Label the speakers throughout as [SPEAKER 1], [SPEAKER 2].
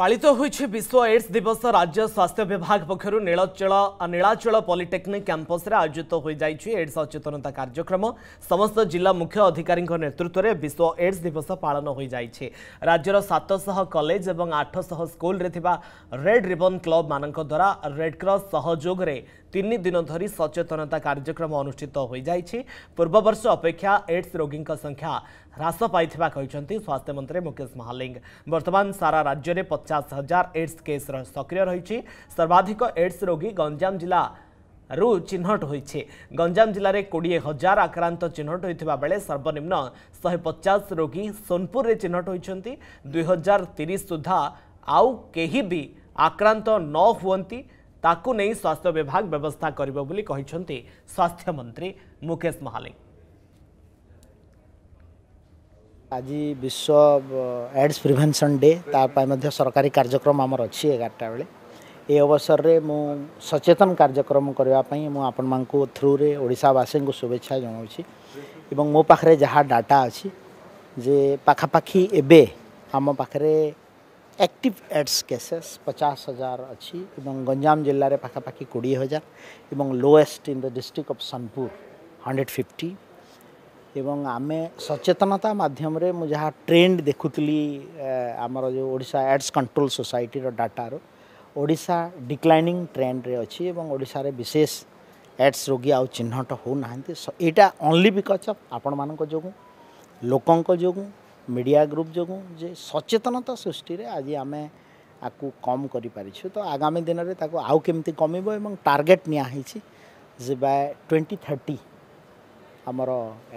[SPEAKER 1] ପାଳିତ ହୋଇଛି ବିଶ୍ୱ ଏଡ୍ସ ଦିବସ ରାଜ୍ୟ ସ୍ୱାସ୍ଥ୍ୟ ବିଭାଗ ପକ୍ଷରୁ ନୀଳାଚଳ ନୀଳାଚଳ ପଲିଟେକ୍ନିକ୍ କ୍ୟାମ୍ପସରେ ଆୟୋଜିତ ହୋଇଯାଇଛି ଏଡ୍ସ ସଚେତନତା କାର୍ଯ୍ୟକ୍ରମ ସମସ୍ତ ଜିଲ୍ଲା ମୁଖ୍ୟ ଅଧିକାରୀଙ୍କ ନେତୃତ୍ୱରେ ବିଶ୍ୱ ଏଡ୍ସ ଦିବସ ପାଳନ ହୋଇଯାଇଛି ରାଜ୍ୟର ସାତଶହ କଲେଜ ଏବଂ ଆଠଶହ ସ୍କୁଲରେ ଥିବା ରେଡ୍ ରିବନ୍ କ୍ଲବ୍ମାନଙ୍କ ଦ୍ୱାରା ରେଡ୍କ୍ରସ୍ ସହଯୋଗରେ ତିନି ଦିନ ଧରି ସଚେତନତା କାର୍ଯ୍ୟକ୍ରମ ଅନୁଷ୍ଠିତ ହୋଇଯାଇଛି ପୂର୍ବବର୍ଷ ଅପେକ୍ଷା ଏଡ୍ସ ରୋଗୀଙ୍କ ସଂଖ୍ୟା ହ୍ରାସ ପାଇଥିବା କହିଛନ୍ତି ସ୍ୱାସ୍ଥ୍ୟମନ୍ତ୍ରୀ ମୁକେଶ ମହାଲିଙ୍ଗ ବର୍ତ୍ତମାନ ସାରା ରାଜ୍ୟରେ ପଚାଶ ହଜାର ଏଡ୍ସ କେସ୍ର ସକ୍ରିୟ ରହିଛି ସର୍ବାଧିକ ଏଡ୍ସ ରୋଗୀ ଗଞ୍ଜାମ ଜିଲ୍ଲା রু চিহ্নট হয়েছে গঞ্জাম জেলার কোড়িয়ে হাজার আক্রান্ত চিহ্নট হয়ে বেড়ে সর্বনিম্ন শহে পচাশ রোগী সোনপুরের চিহ্নট হয়েছেন দুই হাজার তিরিশ সুদ্ধা আউ কেহি বি আক্রান্ত ন হুঁতি তাকে নিয়ে স্বাস্থ্য বিভাগ ব্যবস্থা করব বলে স্বাস্থ্যমন্ত্রী মুকেশ মহালিক
[SPEAKER 2] আজি বিশ্ব এডস প্রিভেনশন ডে তা সরকারি কার্যক্রম আমার অছি এগারটা বেড়ে এই অবসরের মু সচেতন কার্যক্রম করা মু আপনার থ্রুরে ওড়শাবাসী শুভেচ্ছা জনাওছি এবং মো পাখে যা ডাটা আছে যে পাখাপাখি এবে আম পাখে एक्टिव एड्स केसेस पचास हज़ार अच्छी एवं गंजाम जिले में पखापाखि कोड़े हजार एवं lowest in the district of Sonpur এবং ଆମେ ସଚେତନତା ମାଧ୍ୟମରେ ମୁଁ ଯାହା ଟ୍ରେଣ୍ଡ ଦେଖୁଥିଲି ଆମର ଯେଉଁ ଓଡ଼ିଶା ଆଡ୍ସ କଣ୍ଟ୍ରୋଲ ସୋସାଇଟିର ଡାଟାରୁ ଓଡ଼ିଶା ଡିକ୍ଲାଇନିଂ ଟ୍ରେଣ୍ଡରେ ଅଛି ଏବଂ ଓଡ଼ିଶାରେ ବିଶେଷ ଆଡ୍ସ ରୋଗୀ ଆଉ ଚିହ୍ନଟ ହେଉନାହାନ୍ତି ଏଇଟା ଓନ୍ଲି ବିକଜ୍ ଅଫ୍ ଆପଣମାନଙ୍କ ଯୋଗୁଁ ଲୋକଙ୍କ ଯୋଗୁଁ ମିଡ଼ିଆ ଗ୍ରୁପ୍ ଯୋଗୁଁ ଯେ ସଚେତନତା ସୃଷ୍ଟିରେ ଆଜି ଆମେ ଆକୁ କମ୍ କରିପାରିଛୁ ତ ଆଗାମୀ ଦିନରେ ତାକୁ ଆଉ କେମିତି କମିବ ଏବଂ ଟାର୍ଗେଟ୍ ନିଆହେଇଛି ଯେ ବାଏ ଟ୍ୱେଣ୍ଟି ଥାର୍ଟି ଆମର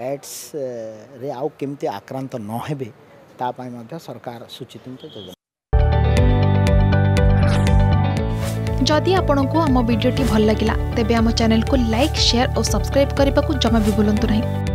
[SPEAKER 2] ଏଡ୍ସରେ ଆଉ କେମିତି ଆକ୍ରାନ୍ତ ନ ହେବେ ତା ପାଇଁ ମଧ୍ୟ ସରକାର ସୂଚିତ ଯୋଜନା
[SPEAKER 3] ଯଦି ଆପଣଙ୍କୁ ଆମ ଭିଡ଼ିଓଟି ଭଲ ଲାଗିଲା ତେବେ ଆମ ଚ୍ୟାନେଲକୁ ଲାଇକ୍ ସେୟାର ଓ ସବସ୍କ୍ରାଇବ୍ କରିବାକୁ ଜମା ବି ଭୁଲନ୍ତୁ ନାହିଁ